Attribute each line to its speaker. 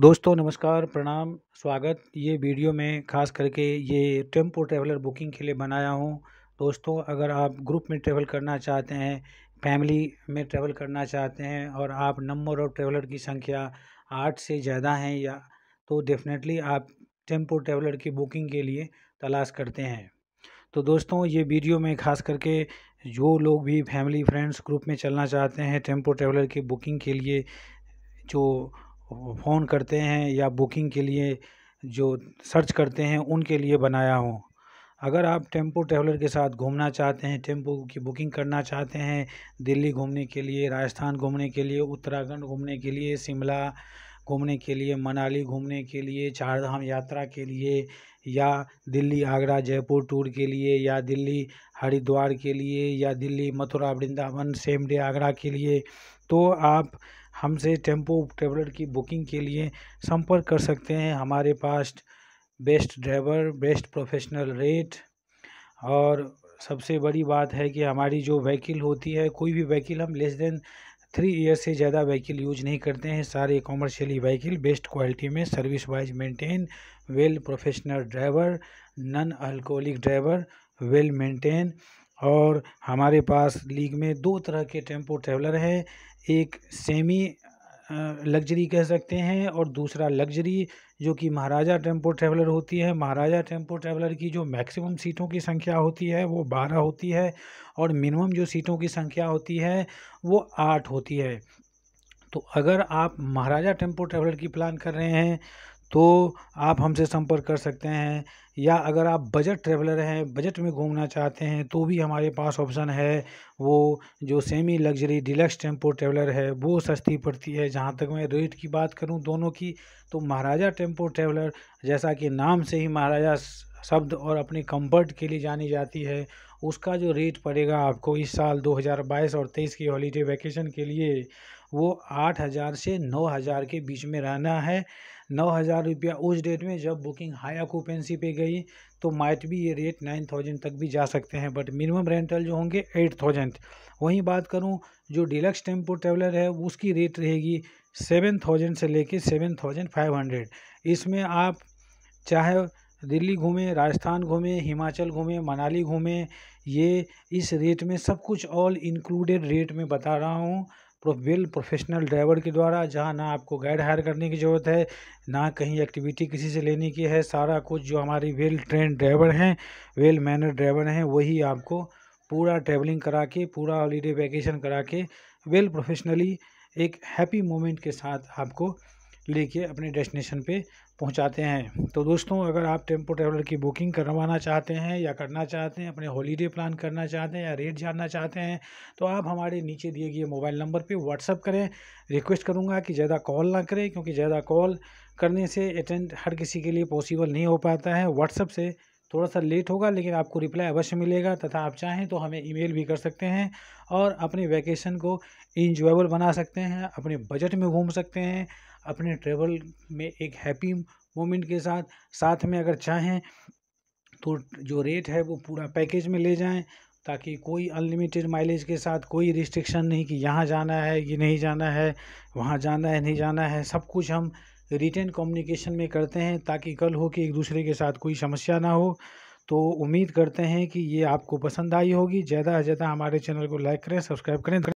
Speaker 1: दोस्तों नमस्कार प्रणाम स्वागत ये वीडियो में खास करके ये टेम्पो ट्रैवलर बुकिंग के लिए बनाया हूँ दोस्तों अगर आप ग्रुप में ट्रैवल करना चाहते हैं फैमिली में ट्रैवल करना चाहते हैं और आप नंबर ऑफ ट्रैवलर की संख्या आठ से ज़्यादा हैं या तो डेफिनेटली आप टेम्पो ट्रैवलर की बुकिंग के लिए तलाश करते हैं तो दोस्तों ये वीडियो में खास करके जो लोग भी फैमिली फ्रेंड्स ग्रुप में चलना चाहते हैं टेम्पो ट्रैवलर की बुकिंग के लिए जो फ़ोन करते हैं या बुकिंग के लिए जो सर्च करते हैं उनके लिए बनाया हूँ अगर आप टेम्पो ट्रैवलर के साथ घूमना चाहते हैं टेम्पो की बुकिंग करना चाहते हैं दिल्ली घूमने के लिए राजस्थान घूमने के लिए उत्तराखंड घूमने के लिए शिमला घूमने के लिए मनाली घूमने के लिए चारधाम यात्रा के लिए या दिल्ली आगरा जयपुर टूर के लिए या दिल्ली हरिद्वार के लिए या दिल्ली मथुरा वृंदावन सेम डे आगरा के लिए तो आप हमसे टेम्पो ट्रेवलर की बुकिंग के लिए संपर्क कर सकते हैं हमारे पास best driver best professional rate और सबसे बड़ी बात है कि हमारी जो व्हीकल होती है कोई भी व्हीकल हम लेस देन थ्री ईयर से ज़्यादा व्हीकल यूज नहीं करते हैं सारे कॉमर्शियली व्हीकल बेस्ट क्वालिटी में service wise maintain well professional driver non alcoholic driver well maintain और हमारे पास लीग में दो तरह के टेम्पो ट्रैवलर है एक सेमी लग्जरी कह सकते हैं और दूसरा लग्जरी जो कि महाराजा टेम्पो ट्रैवलर होती है महाराजा टेम्पो ट्रैवलर की जो मैक्सिमम सीटों की संख्या होती है वो बारह होती है और मिनिमम जो सीटों की संख्या होती है वो आठ होती है तो अगर आप महाराजा टेम्पो ट्रैवलर की प्लान कर रहे हैं तो आप हमसे संपर्क कर सकते हैं या अगर आप बजट ट्रेवलर हैं बजट में घूमना चाहते हैं तो भी हमारे पास ऑप्शन है वो जो semi luxury deluxe tempo traveller है वो सस्ती पड़ती है जहाँ तक मैं रेट की बात करूँ दोनों की तो महाराजा टेम्पो ट्रेवलर जैसा कि नाम से ही महाराजा शब्द और अपने कंफर्ट के लिए जानी जाती है उसका जो रेट पड़ेगा आपको इस साल 2022 और 23 की हॉलीडे वैकेशन के लिए वो आठ हज़ार से नौ हज़ार के बीच में रहना है नौ हज़ार रुपया उस डेट में जब बुकिंग हाई ऑक्यूपेंसी पे गई तो माइट भी ये रेट नाइन थाउजेंड तक भी जा सकते हैं बट मिनिमम रेंटल जो होंगे एट थाउजेंड वहीं बात करूँ जो डिलक्स टेम्पो ट्रेवलर है उसकी रेट रहेगी सेवन थाउजेंड से लेके सेवन थाउजेंड फाइव हंड्रेड इसमें आप चाहे दिल्ली घूमें राजस्थान घूमें हिमाचल घूमें मनाली घूमें ये इस रेट में सब कुछ ऑल इंक्लूडेड रेट में बता रहा हूँ वेल प्रोफेशनल ड्राइवर के द्वारा जहाँ ना आपको गाइड हायर करने की ज़रूरत है ना कहीं एक्टिविटी किसी से लेने की है सारा कुछ जो हमारी वेल ट्रेन ड्राइवर हैं वेल मैनर ड्राइवर हैं वही आपको पूरा ट्रैवलिंग करा के पूरा हॉलीडे वैकेशन करा के वेल प्रोफेशनली एक हैप्पी मोमेंट के साथ आपको लेके अपने डेस्टिनेशन पे पहुंचाते हैं तो दोस्तों अगर आप टेम्पो ट्रैवलर की बुकिंग करवाना चाहते हैं या करना चाहते हैं अपने हॉलीडे प्लान करना चाहते हैं या रेट जानना चाहते हैं तो आप हमारे नीचे दिए गए मोबाइल नंबर पे व्हाट्सअप करें रिक्वेस्ट करूंगा कि ज़्यादा कॉल ना करें क्योंकि ज़्यादा कॉल करने से अटेंड हर किसी के लिए पॉसिबल नहीं हो पाता है व्हाट्सअप से थोड़ा सा लेट होगा लेकिन आपको रिप्लाई अवश्य मिलेगा तथा आप चाहें तो हमें ईमेल भी कर सकते हैं और अपने वैकेशन को इंजॉयबल बना सकते हैं अपने बजट में घूम सकते हैं अपने ट्रेवल में एक हैप्पी मोमेंट के साथ साथ में अगर चाहें तो जो रेट है वो पूरा पैकेज में ले जाएं ताकि कोई अनलिमिटेड माइलेज के साथ कोई रिस्ट्रिक्शन नहीं कि यहाँ जाना है कि नहीं जाना है वहाँ जाना है नहीं जाना है सब कुछ हम रिटर्न कम्युनिकेशन में करते हैं ताकि कल हो कि एक दूसरे के साथ कोई समस्या ना हो तो उम्मीद करते हैं कि ये आपको पसंद आई होगी ज़्यादा से ज़्यादा हमारे चैनल को लाइक करें सब्सक्राइब करें